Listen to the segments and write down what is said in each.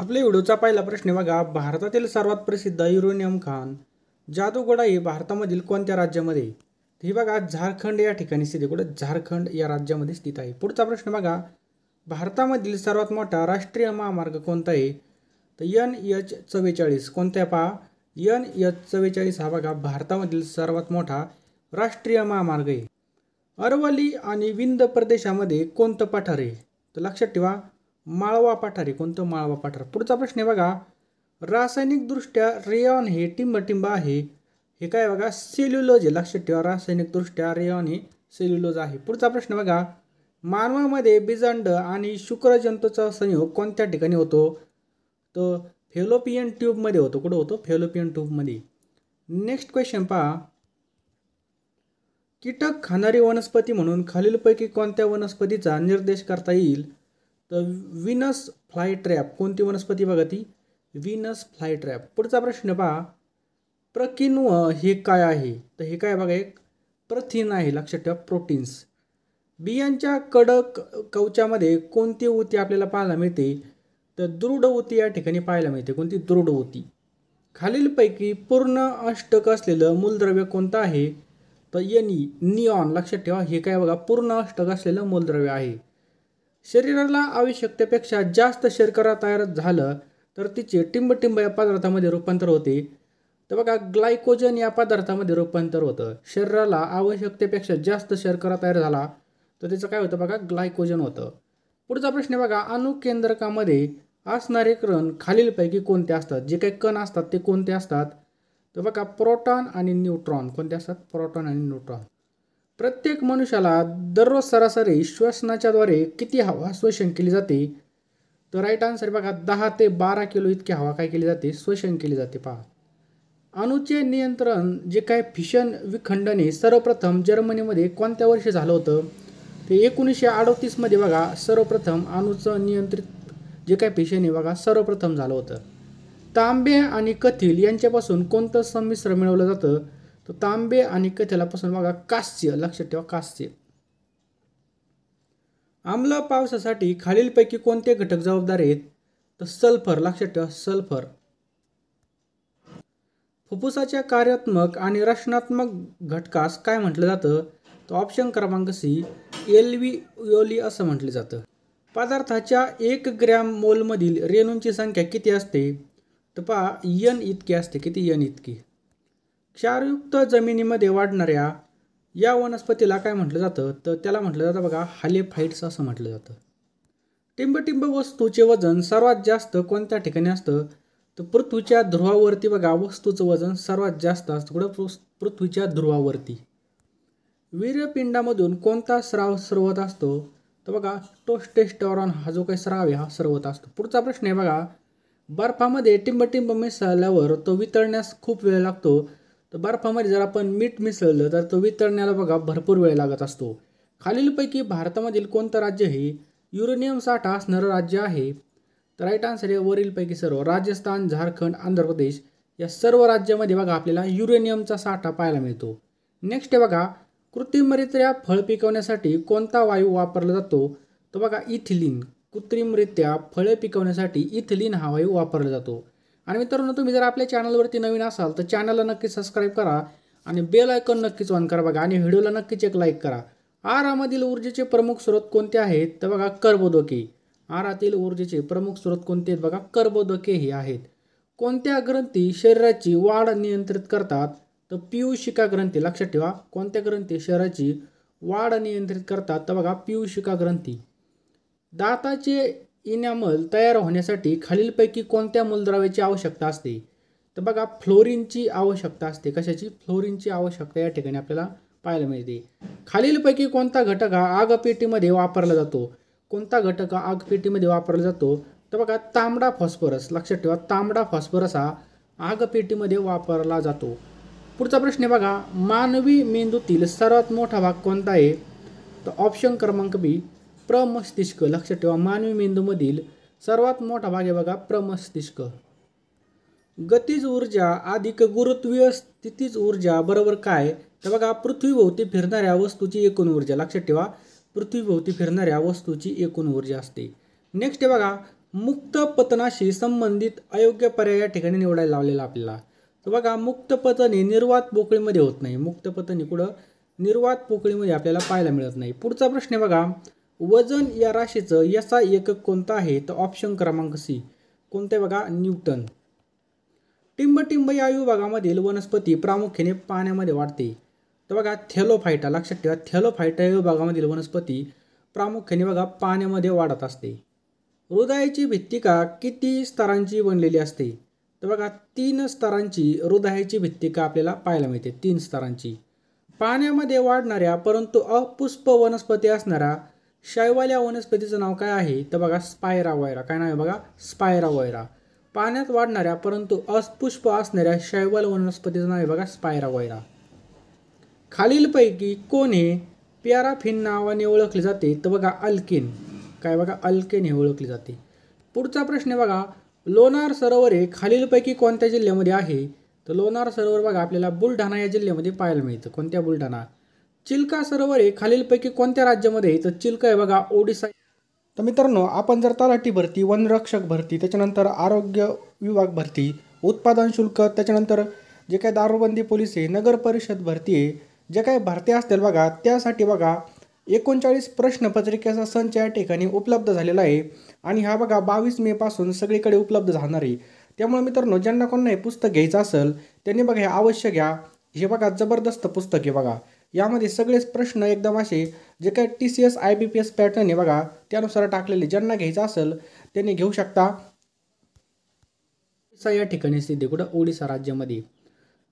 आपल्या व्हिडिओचा पहिला प्रश्न बघा भारतातील सर्वात प्रसिद्ध युरेनियम खान जादूगोडा हे भारतामधील कोणत्या राज्यामध्ये हे बघा झारखंड या ठिकाणी स्थित आहे झारखंड या राज्यामध्ये स्थित आहे पुढचा प्रश्न बघा भारतामधील सर्वात मोठा राष्ट्रीय महामार्ग कोणता आहे तर यन एच चव्वेचाळीस कोणत्या पहा यन एच चव्वेचाळीस हा बघा भारतामधील सर्वात मोठा राष्ट्रीय महामार्ग आहे अरवली आणि विंद प्रदेशामध्ये कोणतं पठार आहे तर लक्षात ठेवा माळवा पठारी कोणतं माळवा पाठार पुढचा प्रश्न आहे बघा रासायनिकदृष्ट्या रेयॉन हे टिंबटिंब आहे हे काय बघा सेल्युलोज आहे लक्षात ठेवा रासायनिकदृष्ट्या रेयॉन हे सेल्युलोज आहे पुढचा प्रश्न बघा मानवामध्ये बीजांड आणि शुक्रजंतूचा संयोग कोणत्या ठिकाणी होतो तर फेलोपियन ट्यूबमध्ये होतो कुठं होतो फेलोपियन ट्यूबमध्ये नेक्स्ट क्वेश्चन पहा कीटक खाणारी वनस्पती म्हणून खालीलपैकी कोणत्या वनस्पतीचा निर्देश करता येईल तर विनस फ्लाय ट्रॅप कोणती वनस्पती बघा ती विनस फ्लाय ट्रॅप पुढचा प्रश्न पहा प्रकिन्व हे काय आहे तर हे काय बघा एक प्रथिन आहे लक्षात ठेवा प्रोटीन्स बियांच्या कडक कवचामध्ये कोणती ऊती आपल्याला पाहायला मिळते तर दृढ ऊती या ठिकाणी पाहायला मिळते कोणती दृढ ऊती खालीलपैकी पूर्ण अष्टक असलेलं मूलद्रव्य कोणतं आहे तर यनी नियॉन लक्षात ठेवा हे काय बघा पूर्ण अष्टक असलेलं मूलद्रव्य आहे शरीराला आवश्यकतेपेक्षा जास्त शर्करा तयार झालं तर तिचे टिंबटिंब या पदार्थामध्ये रूपांतर होते तर बघा ग्लायकोजन या पदार्थामध्ये रूपांतर होतं शरीराला आवश्यकतेपेक्षा जास्त शर्करा तयार झाला तर त्याचं काय होतं बघा ग्लायकोजन होतं पुढचा प्रश्न बघा अणुकेंद्रकामध्ये असणारे कण खालीलपैकी कोणते असतात जे काही कण असतात ते कोणते असतात तर बघा प्रोटॉन आणि न्यूट्रॉन कोणते असतात प्रोटॉन आणि न्यूट्रॉन प्रत्येक मनुष्याला दररोज सरासरी श्वसनाच्याद्वारे किती हवा श्वसन केली जाते तर राईट आन्सर बघा दहा ते बारा किलो इतकी हवा काय केली जाते श्वसन केली जाते पहा अणुचे नियंत्रण जे काय फिशन विखंडने सर्वप्रथम जर्मनीमध्ये कोणत्या वर्षी झालं होतं ते एकोणीसशे अडोतीसमध्ये बघा सर्वप्रथम अणूचं नियंत्रित जे काय फिशन आहे बघा सर्वप्रथम झालं होतं तांबे आणि कथील यांच्यापासून कोणतं संमिश्र मिळवलं जातं तर तांबे आणि कथेला बघा कास्य लक्षात ठेवा कास्य आम्ल पावसासाठी खालीलपैकी कोणते घटक जबाबदार आहेत तर सल्फर लक्षात ठेवा सल्फर फुफ्फुसाच्या कार्यात्मक आणि रचनात्मक घटकास काय म्हटलं जातं तर ऑप्शन क्रमांक सी व्ही योली असं म्हटलं जातं पदार्थाच्या एक ग्रॅम मोलमधील रेणूंची संख्या किती असते तर पा यन इतकी असते किती यन इतकी क्षारयुक्त जमिनीमध्ये वाढणाऱ्या या वनस्पतीला काय म्हटलं जातं तर त्याला म्हटलं जातं बघा हालेफाईट्स असं म्हटलं जातं टिंबटिंब वस्तूचे वजन सर्वात जास्त कोणत्या ठिकाणी असतं तर पृथ्वीच्या ध्रुवावरती बघा वस्तूचं वजन सर्वात जास्त असतं कुठं पृथ्वीच्या ध्रुवावरती वीर्यपिंडामधून कोणता स्राव सर्वात असतो तर बघा टोस्टेस्टॉरॉन हा जो काही स्राव आहे हा सर्वत असतो पुढचा प्रश्न आहे बघा बर्फामध्ये टिंबटिंब मिसळल्यावर तो वितळण्यास खूप वेळ लागतो तर बर्फामध्ये जर आपण मीठ मिसळलं तर तो वितळण्याला बघा भरपूर वेळ लागत असतो खालीलपैकी भारतामधील कोणतं राज्य हे युरेनियम साठा असणारं राज्य आहे तर राईट आन्सर आहे वरीलपैकी सर्व राजस्थान झारखंड आंध्र प्रदेश या सर्व राज्यामध्ये बघा आपल्याला युरेनियमचा साठा पाहायला मिळतो नेक्स्ट आहे बघा कृत्रिमरित्या फळ पिकवण्यासाठी कोणता वायू वापरला जातो तर बघा इथिलीन कृत्रिमरित्या फळे पिकवण्यासाठी इथिलीन हा वायू वापरला जातो आणि मित्रांनो तुम्ही जर आपल्या चॅनलवरती नवीन असाल तर चॅनलला नक्की सबस्क्राईब करा आणि बेल आयकॉन नक्कीच ऑन करा बघा आणि व्हिडिओला नक्कीच एक लाईक करा आरामधील ऊर्जेचे प्रमुख स्रोत कोणते आहेत तर बघा कर्बोदके आरातील ऊर्जेचे प्रमुख स्रोत कोणते आहेत बघा कर्बोदके हे आहेत कोणत्या ग्रंथी शरीराची वाढ नियंत्रित करतात तर पियुषिका ग्रंथी लक्षात ठेवा कोणत्या ग्रंथी शरीराची वाढ नियंत्रित करतात तर बघा पियुषिका ग्रंथी दाताचे इनॅमल तयार होण्यासाठी खालीलपैकी कोणत्या मूलद्रव्याची आवश्यकता असते तर बघा फ्लोरिनची आवश्यकता असते कशाची फ्लोरिनची आवश्यकता या ठिकाणी आपल्याला पाहायला मिळते खालीलपैकी कोणता घटक हा आगपेटीमध्ये वापरला जातो कोणता घटक हा आगपेटीमध्ये वापरला जातो तर बघा तांबडा फॉस्फरस लक्षात ठेवा तांबडा फॉस्फरस हा आगपेटीमध्ये वापरला जातो पुढचा प्रश्न आहे बघा मानवी मेंदूतील सर्वात मोठा भाग कोणता आहे तर ऑप्शन क्रमांक बी प्रमस्तिष्क लक्षात ठेवा मानवी मेंदूमधील सर्वात मोठा भाग आहे बघा प्रमस्तिष्क गतीज ऊर्जा अधिक गुरुत्वीय स्थितीज ऊर्जा बरोबर काय तर बघा पृथ्वीभोवती फिरणाऱ्या वस्तूची एकूण ऊर्जा लक्षात ठेवा पृथ्वीभोवती फिरणाऱ्या वस्तूची एकूण ऊर्जा असते नेक्स्ट आहे बघा मुक्त पतनाशी संबंधित अयोग्य पर्याय या ठिकाणी निवडायला लावलेला आपल्याला तर बघा मुक्त पतन हे निर्वात पोकळीमध्ये होत नाही मुक्त पतने कुठं निर्वात पोकळीमध्ये आपल्याला पाहायला मिळत नाही पुढचा प्रश्न आहे बघा वजन या राशीचं याचा एकक कोणता आहे तर ऑप्शन क्रमांक सी कोणते बघा न्यूटन टिंबटिंब या विभागामधील वनस्पती प्रामुख्याने पाण्यामध्ये वाढते तर बघा थेलोफायटा लक्षात ठेवा थेलोफायटा या विभागामधील वनस्पती प्रामुख्याने बघा पाण्यामध्ये वाढत असते हृदयाची भित्तिका किती स्तरांची बनलेली असते तर बघा तीन स्तरांची हृदयाची भित्तिका आपल्याला पाहायला मिळते तीन स्तरांची पाण्यामध्ये वाढणाऱ्या परंतु अपुष्प वनस्पती असणारा शैवाल या वनस्पतीचं नाव काय आहे तर बघा स्पायरा वायरा काय नाव आहे बघा स्पायरा वायरा पाण्यात वाढणाऱ्या परंतु अस्पुष्प असणाऱ्या शैवाल वनस्पतीचं नाव आहे बघा स्पायरा वायरा खालीलपैकी कोण हे प्याराफिन नावाने ओळखले जाते तर बघा अल्केन काय बघा अल्केन हे ओळखले जाते पुढचा प्रश्न बघा लोणार सरोवर हे खालीलपैकी कोणत्या जिल्ह्यामध्ये आहे तर लोणार सरोवर बघा आपल्याला बुलढाणा या जिल्ह्यामध्ये पाहायला मिळतं कोणत्या बुलढाणा चिल्का सरोवर हे खालीलपैकी कोणत्या राज्यामध्ये तर चिल्का आहे बघा ओडिसा तर मित्रांनो आपण जर तलाठी भरती वनरक्षक भरती त्याच्यानंतर आरोग्य विभाग भरती उत्पादन शुल्क त्याच्यानंतर जे काय दारूबंदी पोलीस आहे नगर परिषद भरती आहे जे काही भरती असतील बघा त्यासाठी बघा एकोणचाळीस प्रश्नपत्रिकेचा संच या ठिकाणी उपलब्ध झालेला आहे आणि हा बघा बावीस पासून सगळीकडे उपलब्ध झाणार आहे त्यामुळे मित्रांनो ज्यांना कोणा हे पुस्तक घ्यायचं असेल त्यांनी बघा हे अवश्य घ्या हे बघा जबरदस्त पुस्तक आहे बघा यामध्ये सगळेच प्रश्न एकदम असे जे काय T C S I B P S pattern आहे बघा त्यानुसार टाकलेले ज्यांना घ्यायचं असेल त्यांनी घेऊ शकता या ठिकाणी स्थित आहे कुठं ओडिसा राज्यामध्ये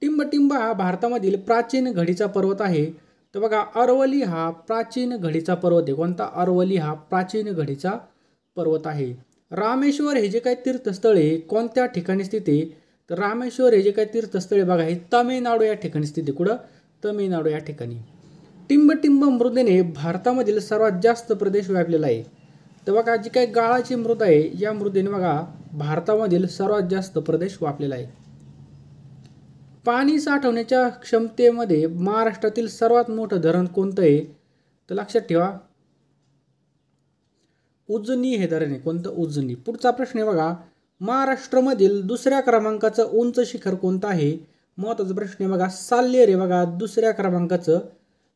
टिंबटिंबा हा भारतामधील प्राचीन घडीचा पर्वत आहे तर बघा अरवली हा प्राचीन घडीचा पर्वत आहे कोणता अरवली हा प्राचीन घडीचा पर्वत आहे रामेश्वर हे जे काही तीर्थस्थळे कोणत्या ठिकाणी स्थित आहे तर रामेश्वर हे जे काही तीर्थस्थळ आहे बघा हे तामिळनाडू या ठिकाणी स्थित आहे कुठं तमिळनाडू या ठिकाणी टिंबटिंब मृदेने भारतामधील सर्वात जास्त प्रदेश व्यापलेला आहे तर बघा जी काही गाळाची मृद आहे या मृदेने बघा भारतामधील सर्वात जास्त प्रदेश व्यापलेला आहे पाणी साठवण्याच्या क्षमतेमध्ये महाराष्ट्रातील सर्वात मोठं धरण कोणतं आहे तर लक्षात ठेवा उजनी हे धरण आहे कोणतं उजनी पुढचा प्रश्न आहे बघा महाराष्ट्रामधील दुसऱ्या क्रमांकाचं उंच शिखर कोणतं आहे महत्त्वाचा प्रश्न आहे बघा साल्य रे बघा दुसऱ्या क्रमांकाचं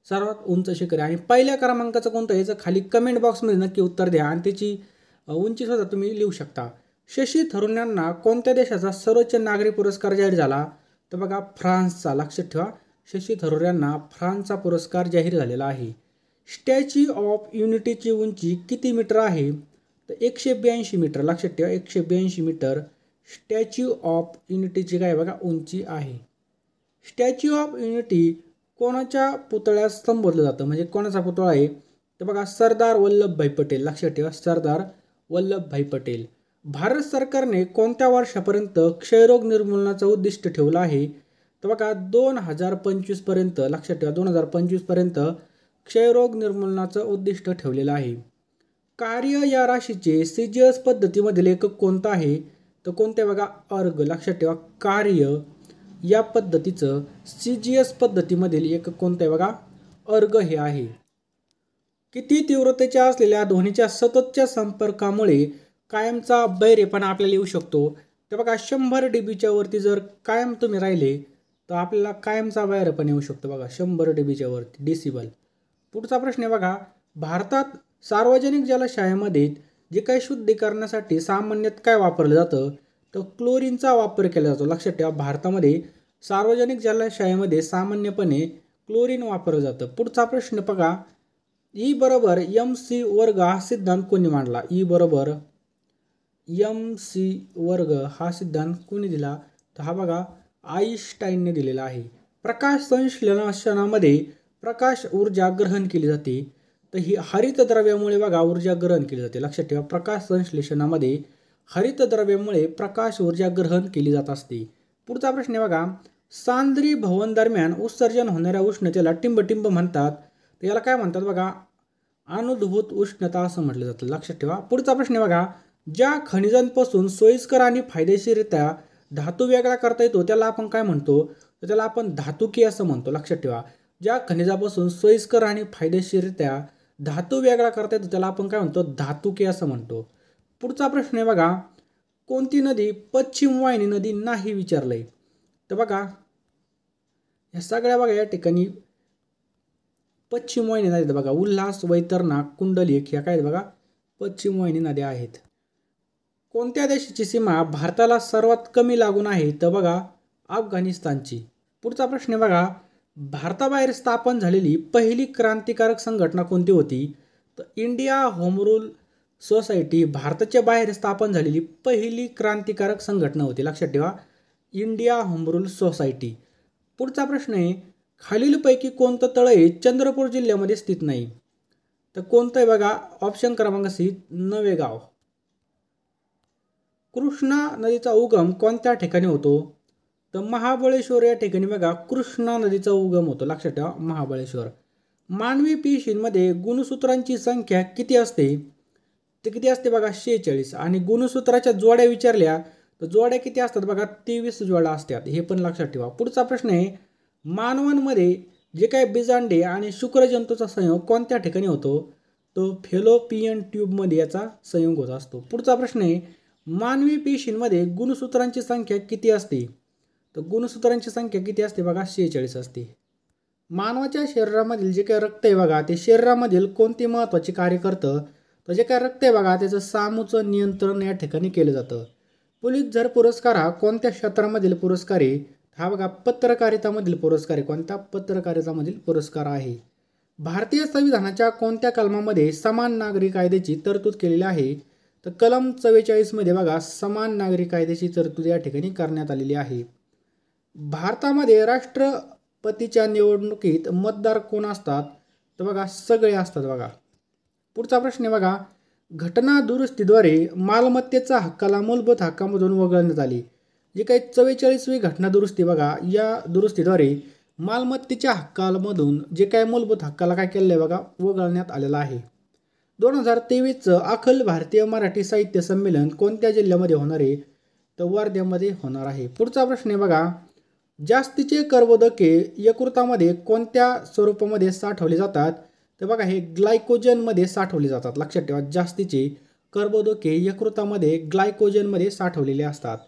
सर्वात उंच शिखर आणि पहिल्या क्रमांकाचं कोणतं याचं खाली कमेंट बॉक्समध्ये नक्की उत्तर द्या आणि त्याची उंची सुद्धा तुम्ही लिहू शकता शशी थरूर यांना कोणत्या देशाचा सर्वोच्च नागरी पुरस्कार जाहीर झाला तर बघा फ्रान्सचा लक्षात ठेवा शशी थरूर यांना फ्रान्सचा पुरस्कार जाहीर झालेला आहे स्टॅच्यू ऑफ युनिटीची उंची किती मीटर आहे तर एकशे ब्याऐंशी मीटर लक्षात ठेवा एकशे ब्याऐंशी मीटर स्टॅच्यू ऑफ युनिटीची काय बघा उंची आहे स्टॅच्यू ऑफ युनिटी कोणाच्या पुतळ्यास संबोधलं जातं म्हणजे कोणाचा पुतळा आहे तर बघा सरदार वल्लभभाई पटेल लक्षात ठेवा सरदार वल्लभभाई पटेल भारत सरकारने कोणत्या वर्षापर्यंत क्षयरोग निर्मूलनाचं उद्दिष्ट ठेवलं आहे तर बघा दोन हजार पंचवीसपर्यंत लक्षात ठेवा दोन हजार पंचवीसपर्यंत क्षयरोग निर्मूलनाचं उद्दिष्ट ठेवलेलं आहे कार्य या राशीचे सीजीएस पद्धतीमधील एक कोणता आहे तर कोणत्या बघा अर्ग लक्षात ठेवा कार्य या पद्धतीचं सी जी एस पद्धतीमधील एक कोणतं आहे बघा अर्ग हे आहे किती तीव्रतेच्या असलेल्या ध्वनीच्या सततच्या संपर्कामुळे कायमचा बैरेपणा आपल्याला येऊ शकतो तर बघा शंभर डी बीच्या वरती जर कायम तुम्ही राहिले तर आपल्याला कायमचा पण येऊ शकतो बघा शंभर डी बीच्या वरती डिसिबल पुढचा प्रश्न आहे बघा भारतात सार्वजनिक जलाशयामध्ये जे काही शुद्धीकरणासाठी सामान्यत काय वापरलं जातं तर क्लोरीनचा वापर केला जातो लक्षात ठेवा भारतामध्ये सार्वजनिक जलाशयामध्ये सामान्यपणे क्लोरीन वापरलं जातं पुढचा प्रश्न बघा ई e बरोबर यम सी वर्ग हा सिद्धांत कोणी मांडला ई e बरोबर यम सी वर्ग हा सिद्धांत कोणी दिला तर हा बघा आईस्टाईनने दिलेला आहे प्रकाश संश्लेषणामध्ये प्रकाश ऊर्जा ग्रहण केली जाते तर ही हरितद्रव्यामुळे बघा ऊर्जा ग्रहण केली जाते लक्षात ठेवा प्रकाश संश्लेषणामध्ये हरितद्रव्यामुळे प्रकाश ऊर्जा ग्रहण केली जात असते पुढचा प्रश्न आहे बघा सांद्री भवन दरम्यान उत्सर्जन होणाऱ्या उष्णतेला टिंबटिंब म्हणतात तर याला काय म्हणतात बघा अनुद्भूत उष्णता असं म्हटलं जातं लक्षात ठेवा पुढचा प्रश्न आहे बघा ज्या खनिजांपासून सोयीस्कर आणि फायदेशीरित्या धातू वेगळा करता येतो त्याला आपण काय म्हणतो तर त्याला आपण धातुकी असं म्हणतो लक्षात ठेवा ज्या खनिजापासून सोयीस्कर आणि फायदेशीरित्या धातू वेगळा करता येतो त्याला आपण काय म्हणतो धातुकी असं म्हणतो पुढचा प्रश्न आहे बघा कोणती नदी पश्चिम वाहिनी नदी नाही विचारलं आहे तर बघा ह्या सगळ्या बघा या ठिकाणी पश्चिम वाहिनी नद्या बघा उल्हास वैतरणा कुंडलिक ह्या काय बघा पश्चिम वाहिनी नद्या आहेत कोणत्या देशाची सीमा भारताला सर्वात कमी लागून आहे तर बघा अफगाणिस्तानची पुढचा प्रश्न आहे बघा भारताबाहेर स्थापन झालेली पहिली क्रांतिकारक संघटना कोणती होती तर इंडिया होम रूल सोसायटी भारताच्या बाहेर स्थापन झालेली पहिली क्रांतिकारक संघटना होती लक्षात ठेवा इंडिया होमरूल सोसायटी पुढचा प्रश्न आहे खालीलपैकी कोणतं तळही चंद्रपूर जिल्ह्यामध्ये स्थित नाही तर कोणतं आहे बघा ऑप्शन क्रमांक सी नवेगाव कृष्णा नदीचा उगम कोणत्या ठिकाणी होतो तर महाबळेश्वर या ठिकाणी बघा कृष्णा नदीचा उगम होतो लक्षात ठेवा महाबळेश्वर मानवी पेशींमध्ये गुणसूत्रांची संख्या किती असते ते किती असते बघा शेहेचाळीस आणि गुणसूत्राच्या जोड्या विचारल्या तर जोड्या किती असतात बघा तेवीस जोड्या असतात हे पण लक्षात ठेवा पुढचा प्रश्न आहे मानवांमध्ये जे काय बिजांडे आणि शुक्रजंतूचा संयोग कोणत्या ठिकाणी होतो तो फेलोपियन ट्यूबमध्ये याचा संयोग होत असतो पुढचा प्रश्न आहे मानवी पेशींमध्ये गुणसूत्रांची संख्या किती असते तर गुणसूत्रांची संख्या किती असते बघा शेहेचाळीस असते मानवाच्या शरीरामधील जे काही रक्त आहे बघा ते शरीरामधील कोणते महत्त्वाचे कार्य करतं तर जे म्हणजे काय रक्त आहे बघा त्याचं सामूचं नियंत्रण या ठिकाणी केलं जातं जर पुरस्कार हा कोणत्या क्षेत्रामधील पुरस्कारी हा बघा पत्रकारितामधील पुरस्कार कोणत्या पत्रकारितामधील पुरस्कार आहे भारतीय संविधानाच्या कोणत्या कलमामध्ये समान नागरी कायद्याची तरतूद केलेली आहे तर कलम चव्वेचाळीसमध्ये बघा समान नागरी कायद्याची तरतूद या ठिकाणी करण्यात आलेली आहे भारतामध्ये राष्ट्रपतीच्या निवडणुकीत मतदार कोण असतात तर बघा सगळे असतात बघा पुढचा प्रश्न आहे बघा घटना दुरुस्तीद्वारे मालमत्तेचा हक्काला मूलभूत हक्कामधून वगळण्यात आली जी काही चव्वेचाळीसवी घटना दुरुस्ती बघा या दुरुस्तीद्वारे मालमत्तेच्या हक्कामधून जे काय मूलभूत हक्काला काय केले आहे बघा वगळण्यात आलेलं आहे दोन हजार तेवीसचं अखिल भारतीय मराठी साहित्य संमेलन कोणत्या जिल्ह्यामध्ये होणार आहे तर वर्ध्यामध्ये होणार आहे पुढचा प्रश्न आहे बघा जास्तीचे कर्वोदके यकृतामध्ये कोणत्या स्वरूपामध्ये साठवले जातात तर बघा हे ग्लायकोजनमध्ये साठवले जातात लक्षात ठेवा जास्तीचे कर्बोदके यकृतामध्ये ग्लायकोजनमध्ये साठवलेले असतात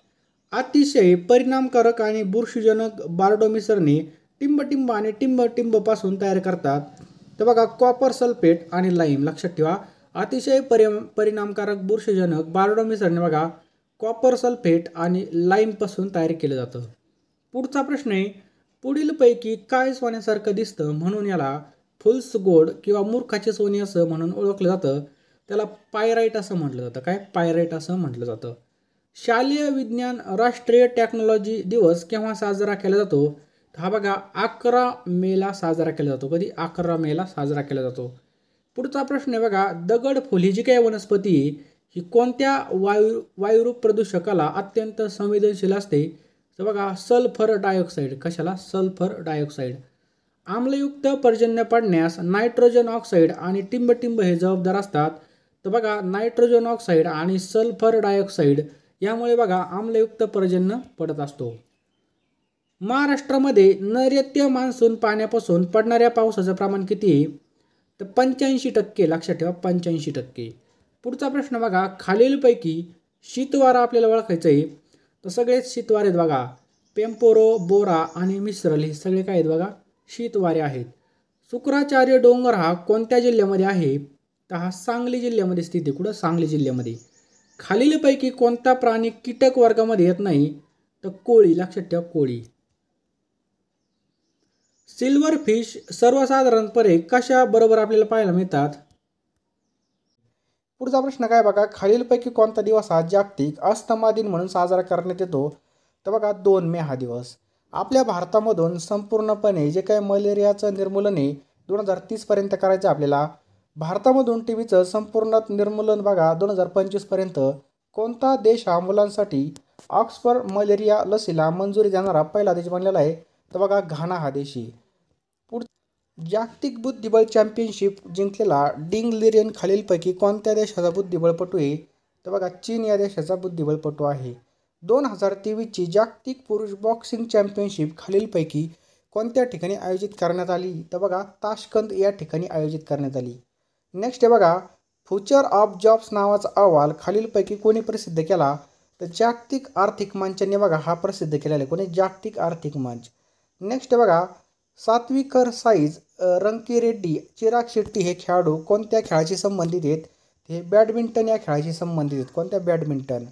अतिशय परिणामकारक आणि बुरशीजनक बारडोमिसरने टिंबटिंब आणि टिंबटिंबपासून तयार करतात तर बघा कॉपर सल्फेट आणि लाईम लक्षात ठेवा अतिशय परि परिणामकारक बुरशीजनक बारडोमिसरने बघा कॉपर सल्फेट आणि लाईमपासून तयार केलं जातं पुढचा प्रश्न आहे पुढीलपैकी काय सोन्यासारखं दिसतं म्हणून याला फुल्स गोड किंवा मूर्खाचे सोने असं म्हणून ओळखलं जातं त्याला पायराईट असं म्हटलं जातं काय पायराईट असं म्हटलं जातं शालेय विज्ञान राष्ट्रीय टेक्नॉलॉजी दिवस केव्हा साजरा केला जातो हा बघा अकरा मेला साजरा केला जातो कधी अकरा मेला साजरा केला जातो पुढचा प्रश्न आहे बघा दगड ही जी काही वनस्पती ही कोणत्या वायू वायुरूप प्रदूषकाला अत्यंत संवेदनशील असते तर बघा सल्फर डायऑक्साईड कशाला सल्फर डायऑक्साईड आम्लयुक्त पर्जन्य पडण्यास नायट्रोजन ऑक्साईड आणि टिंबटिंब हे जबाबदार असतात तर बघा नायट्रोजन ऑक्साईड आणि सल्फर डायऑक्साईड यामुळे बघा आम्लयुक्त पर्जन्य पडत असतो महाराष्ट्रामध्ये नैऋत्य मान्सून पाण्यापासून पडणाऱ्या पावसाचं प्रमाण किती आहे तर पंच्याऐंशी टक्के लक्षात ठेवा पंच्याऐंशी टक्के पुढचा प्रश्न बघा खालीलपैकी शीतवारा आपल्याला ओळखायचं आहे तर सगळेच शीतवारे आहेत बघा पेम्पोरो बोरा आणि मिश्रल हे सगळे काय आहेत बघा शीतवारे आहेत शुक्राचार्य डोंगर हा कोणत्या जिल्ह्यामध्ये आहे तर हा सांगली जिल्ह्यामध्ये स्थित आहे कुठं सांगली जिल्ह्यामध्ये खालीलपैकी कोणता प्राणी कीटक वर्गामध्ये येत नाही तर कोळी लक्षात ठेवा कोळी सिल्वर फिश सर्वसाधारणपणे कशा बरोबर आपल्याला पाहायला मिळतात पुढचा प्रश्न काय बघा खालीलपैकी कोणता दिवस हा जागतिक अस्थमा दिन म्हणून साजरा करण्यात येतो तर बघा दोन मे हा दिवस आपल्या भारतामधून संपूर्णपणे जे काय मलेरियाचं निर्मूलन आहे दोन हजार तीसपर्यंत करायचं आपल्याला भारतामधून टी व्हीचं संपूर्ण निर्मूलन बघा दोन हजार पंचवीसपर्यंत कोणता देश हा मुलांसाठी ऑक्सफर्ड मलेरिया लसीला मंजुरी देणारा पहिला देश बनलेला आहे तर बघा घाना हा देश आहे पुढ जागतिक बुद्धिबळ चॅम्पियनशिप जिंकलेला डिंग लिरियन खालीलपैकी कोणत्या देशाचा बुद्धिबळपटू आहे तर बघा चीन या देशाचा बुद्धिबळपटू आहे दोन हजार तेवीसची जागतिक पुरुष बॉक्सिंग चॅम्पियनशिप खालीलपैकी कोणत्या ठिकाणी आयोजित करण्यात आली तर बघा ताशकंद या ठिकाणी आयोजित करण्यात आली नेक्स्ट आहे बघा फ्युचर ऑफ जॉब्स नावाचा अहवाल खालीलपैकी कोणी प्रसिद्ध केला तर जागतिक आर्थिक मंचाने बघा हा प्रसिद्ध केलेला आहे कोणी जागतिक आर्थिक मंच नेक्स्ट बघा सात्विकर साईज रंकी रेड्डी चिराग शेट्टी हे खेळाडू कोणत्या खेळाशी संबंधित आहेत हे बॅडमिंटन या खेळाशी संबंधित आहेत कोणत्या बॅडमिंटन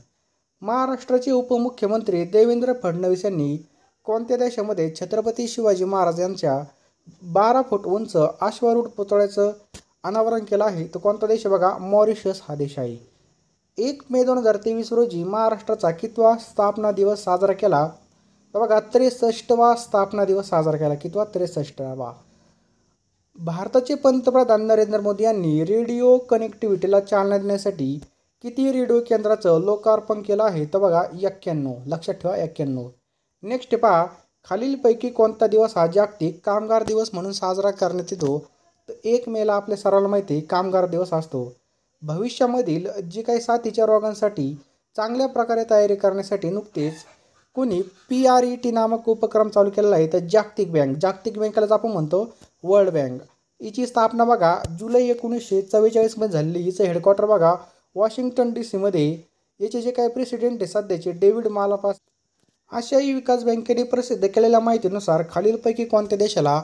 महाराष्ट्राचे उपमुख्यमंत्री देवेंद्र फडणवीस यांनी कोणत्या देशामध्ये छत्रपती शिवाजी महाराज यांच्या बारा फूट उंच अश्वारूढ पुतळ्याचं अनावरण केलं आहे तर कोणता देश बघा मॉरिशस हा देश आहे एक मे दोन हजार तेवीस रोजी महाराष्ट्राचा कितवा स्थापना दिवस साजरा केला तर बघा त्रेसष्टवा स्थापना दिवस साजरा केला कितवा त्रेसष्टवा भारताचे पंतप्रधान नरेंद्र मोदी यांनी रेडिओ कनेक्टिव्हिटीला चालना देण्यासाठी किती रेडिओ केंद्राचं लोकार्पण केलं आहे तर बघा एक्क्याण्णव लक्षात ठेवा एक्क्याण्णव नेक्स्ट पहा खालीलपैकी कोणता दिवस हा जागतिक कामगार दिवस म्हणून साजरा करण्यात येतो तर एक मेला आपल्या सर्वांना माहिती कामगार दिवस असतो भविष्यामधील जी काही साथीच्या रोगांसाठी चांगल्या प्रकारे तयारी करण्यासाठी नुकतेच कोणी पी आर ई टी नामक उपक्रम चालू केलेला आहे तर जागतिक बँक जागतिक बँकेलाच आपण म्हणतो वर्ल्ड बँक हिची स्थापना बघा जुलै एकोणीसशे चव्वेचाळीसमध्ये झालेली हिचं हेडक्वार्टर बघा वॉशिंग्टन डी सीमध्ये याचे जे काही प्रेसिडेंट आहे सध्याचे डेव्हिड मालापास आशियाई विकास बँकेने प्रसिद्ध केलेल्या माहितीनुसार खालीलपैकी कोणत्या देशाला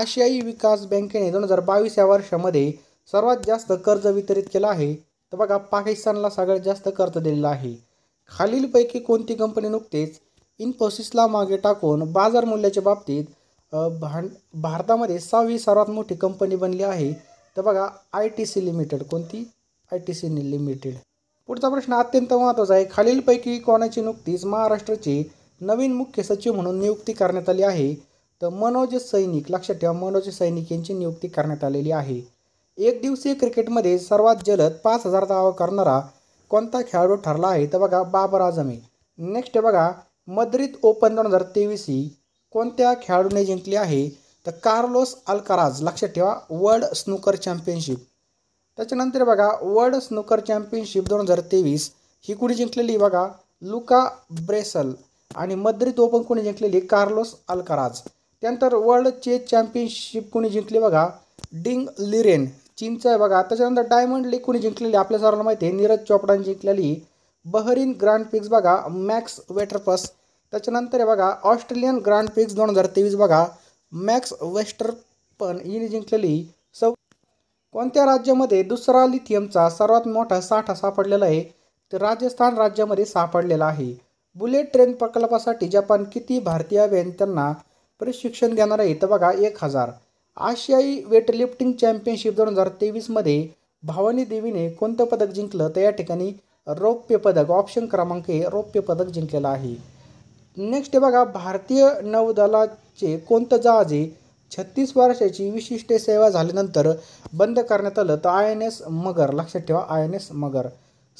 आशियाई विकास बँकेने दोन हजार बावीस या वर्षामध्ये सर्वात जास्त कर्ज वितरित केलं आहे तर बघा पाकिस्तानला सगळ्यात जास्त कर्ज दिलेलं आहे खालीलपैकी कोणती कंपनी नुकतेच इन्फोसिसला मागे टाकून बाजार मूल्याच्या बाबतीत भांड भारतामध्ये सहावी सर्वात मोठी कंपनी बनली आहे तर बघा आय टी सी लिमिटेड कोणती आय टी सी लिमिटेड पुढचा प्रश्न अत्यंत महत्त्वाचा आहे खालीलपैकी कोणाची नुकतीच महाराष्ट्राची नवीन मुख्य सचिव म्हणून नियुक्ती करण्यात आली आहे तर मनोज सैनिक लक्षात ठेवा मनोज सैनिक यांची नियुक्ती करण्यात आलेली आहे एक दिवसीय क्रिकेटमध्ये सर्वात जलद पाच हजार दावा करणारा कोणता खेळाडू ठरला आहे तर बघा बाबर आझम आहे नेक्स्ट बघा मद्रिद ओपन दोन हजार तेवीस ही कोणत्या खेळाडूने जिंकली आहे तर कार्लोस अल्काराज लक्षात ठेवा वर्ल्ड स्नूकर चॅम्पियनशिप त्याच्यानंतर बघा वर्ल्ड स्नूकर चॅम्पियनशिप दोन हजार तेवीस ही कुणी जिंकलेली बघा लुका ब्रेसल आणि मद्रिद ओपन कोणी जिंकलेली कार्लोस अल्काराज त्यानंतर वर्ल्ड चेस चॅम्पियनशिप कोणी जिंकली बघा डिंग लिरेन चीनचं आहे बघा त्याच्यानंतर डायमंड लीग कोणी जिंकलेली आपल्या सर्वांना माहिती आहे नीरज चोपडाने जिंकलेली बहरीन ग्रँड पिक्स बघा मॅक्स वेटरपस त्याच्यानंतर आहे बघा ऑस्ट्रेलियन ग्रँड पिक्स दोन हजार तेवीस बघा मॅक्स वेस्टरपन हिने जिंकलेली सौ कोणत्या राज्यामध्ये दुसरा लिथियमचा सर्वात मोठा साठा सापडलेला आहे तर राजस्थान राज्यामध्ये सापडलेला आहे बुलेट ट्रेन प्रकल्पासाठी जपान किती भारतीय अभियंत्यांना प्रशिक्षण देणार आहे तर बघा एक हजार आशियाई वेटलिफ्टिंग चॅम्पियनशिप दोन हजार तेवीसमध्ये भावानी देवीने कोणतं पदक जिंकलं तर या ठिकाणी रौप्य पदक ऑप्शन क्रमांक हे रौप्य पदक जिंकलेलं आहे नेक्स्ट बघा भारतीय नौदलाचे कोणतं जहाज आहे छत्तीस वर्षाची विशिष्ट सेवा झाल्यानंतर बंद करण्यात आलं तर आय एन एस मगर लक्षात ठेवा आय एन एस मगर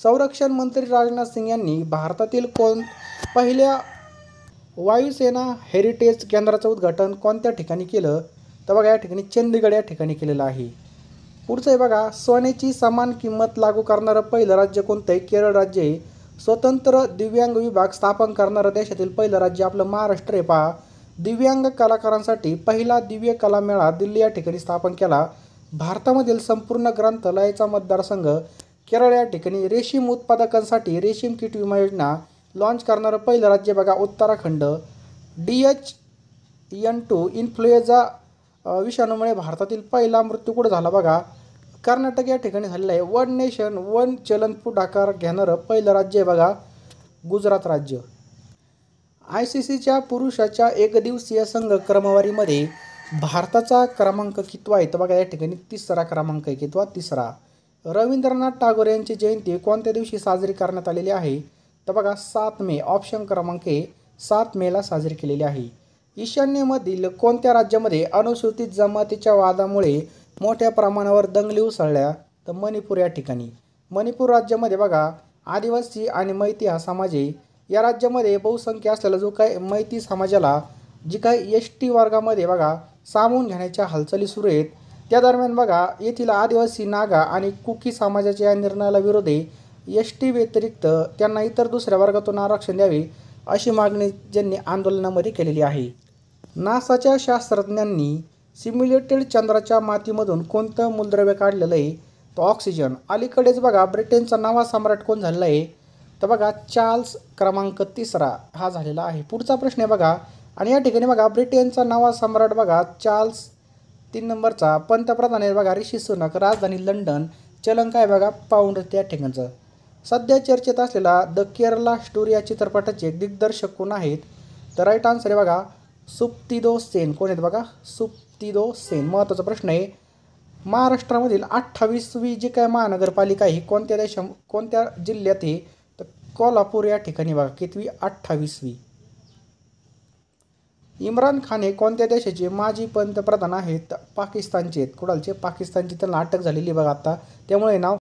संरक्षण मंत्री राजनाथ सिंग यांनी भारतातील कोण पहिल्या वायुसेना हेरिटेज केंद्राचं उद्घाटन कोणत्या ठिकाणी केलं तर बघा या ठिकाणी चंदीगड या ठिकाणी केलेलं आहे पुढचं आहे बघा सोन्याची समान किंमत लागू करणारं पहिलं राज्य कोणतं आहे केरळ राज्य आहे स्वतंत्र दिव्यांग विभाग स्थापन करणारं देशातील पहिलं राज्य आपलं महाराष्ट्र आहे पहा दिव्यांग कलाकारांसाठी पहिला दिव्य कला मेळा दिल्ली या ठिकाणी स्थापन केला भारतामधील संपूर्ण ग्रंथालयाचा मतदारसंघ केरळ या ठिकाणी रेशीम उत्पादकांसाठी रेशीम किट विमा योजना लॉन्च करणारं पहिलं राज्य बघा Uttarakhand D H N two influenza विषाणूमुळे भारतातील पहिला कुठं झाला बघा कर्नाटक या ठिकाणी झालेलं आहे वन नेशन वन चलन आकार घेणारं पहिलं राज्य आहे बघा गुजरात राज्य आय सी सीच्या पुरुषाच्या एकदिवसीय संघ क्रमवारीमध्ये भारताचा क्रमांक कितवा आहे तर बघा या ठिकाणी तिसरा क्रमांक आहे कितवा तिसरा रवींद्रनाथ टागोर यांची जयंती कोणत्या दिवशी साजरी करण्यात आलेली आहे तर बघा सात मे ऑप्शन क्रमांक आहे सात मेला साजरी केलेली आहे ईशान्येमधील कोणत्या राज्यामध्ये अनुसूचित जमातीच्या वादामुळे मोठ्या प्रमाणावर दंगली उसळल्या तर मणिपूर या ठिकाणी मणिपूर राज्यामध्ये बघा आदिवासी आणि मैती हा समाजे या राज्यामध्ये बहुसंख्य असलेला जो काय मैती समाजाला जी काही एस टी वर्गामध्ये बघा सामावून घेण्याच्या हालचाली सुरू आहेत त्या दरम्यान बघा येथील आदिवासी नागा आणि कुकी समाजाच्या या निर्णयाला विरोध एस टी व्यतिरिक्त त्यांना इतर दुसऱ्या वर्गातून आरक्षण द्यावे अशी मागणी ज्यांनी आंदोलनामध्ये केलेली आहे नासाच्या शास्त्रज्ञांनी सिम्युलेटेड चंद्राच्या मातीमधून कोणतं मूलद्रव्य काढलेलं आहे तो ऑक्सिजन अलीकडेच बघा ब्रिटनचा नवा सम्राट कोण झालेला आहे तर बघा चार्ल्स क्रमांक तिसरा हा झालेला आहे पुढचा प्रश्न आहे बघा आणि या ठिकाणी बघा ब्रिटनचा नवा सम्राट बघा चार्ल्स तीन नंबरचा पंतप्रधान आहे बघा ऋषी सुनक राजधानी लंडन चलन काय बघा पाऊंड त्या ठिकाणचं सध्या चर्चेत असलेला द केरला स्टोरी या चित्रपटाचे दिग्दर्शक कोण आहेत तर राईट आन्सर आहे बघा सुप्तिदो सेन कोण आहेत बघा सुप्तिदो सेन महत्त्वाचा प्रश्न आहे महाराष्ट्रामधील अठ्ठावीसवी जी काय महानगरपालिका आहे कोणत्या देशा कोणत्या जिल्ह्यात आहे कोल्हापूर या ठिकाणी बघा कितवी अठ्ठावीसवी इम्रान खान हे कोणत्या देशाचे माजी पंतप्रधान आहेत पाकिस्तानचे आहेत कुणालचे पाकिस्तानची त्यांना अटक झालेली बघा आता त्यामुळे नाव